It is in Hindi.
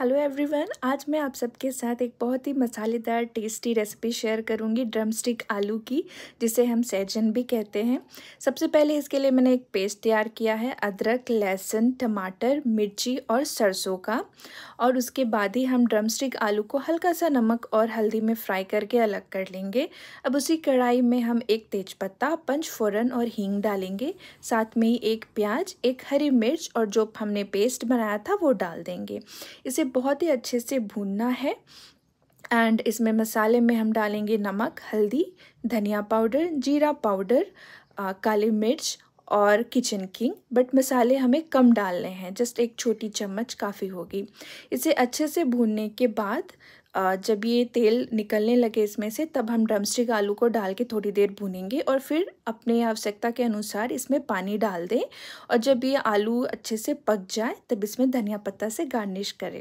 हेलो एवरीवन आज मैं आप सबके साथ एक बहुत ही मसालेदार टेस्टी रेसिपी शेयर करूंगी ड्रम स्टिक आलू की जिसे हम सैजन भी कहते हैं सबसे पहले इसके लिए मैंने एक पेस्ट तैयार किया है अदरक लहसुन टमाटर मिर्ची और सरसों का और उसके बाद ही हम ड्रम स्टिक आलू को हल्का सा नमक और हल्दी में फ्राई करके अलग कर लेंगे अब उसी कढ़ाई में हम एक तेजपत्ता पंच फोरन और हींग डालेंगे साथ में ही एक प्याज एक हरी मिर्च और जो हमने पेस्ट बनाया था वो डाल देंगे इसे बहुत ही अच्छे से भूनना है एंड इसमें मसाले में हम डालेंगे नमक हल्दी धनिया पाउडर जीरा पाउडर काली मिर्च और किचन किंग बट मसाले हमें कम डालने हैं जस्ट एक छोटी चम्मच काफ़ी होगी इसे अच्छे से भूनने के बाद जब ये तेल निकलने लगे इसमें से तब हम ड्रमस्टिक आलू को डाल के थोड़ी देर भूनेंगे और फिर अपने आवश्यकता के अनुसार इसमें पानी डाल दें और जब ये आलू अच्छे से पक जाए तब इसमें धनिया पत्ता से गार्निश करें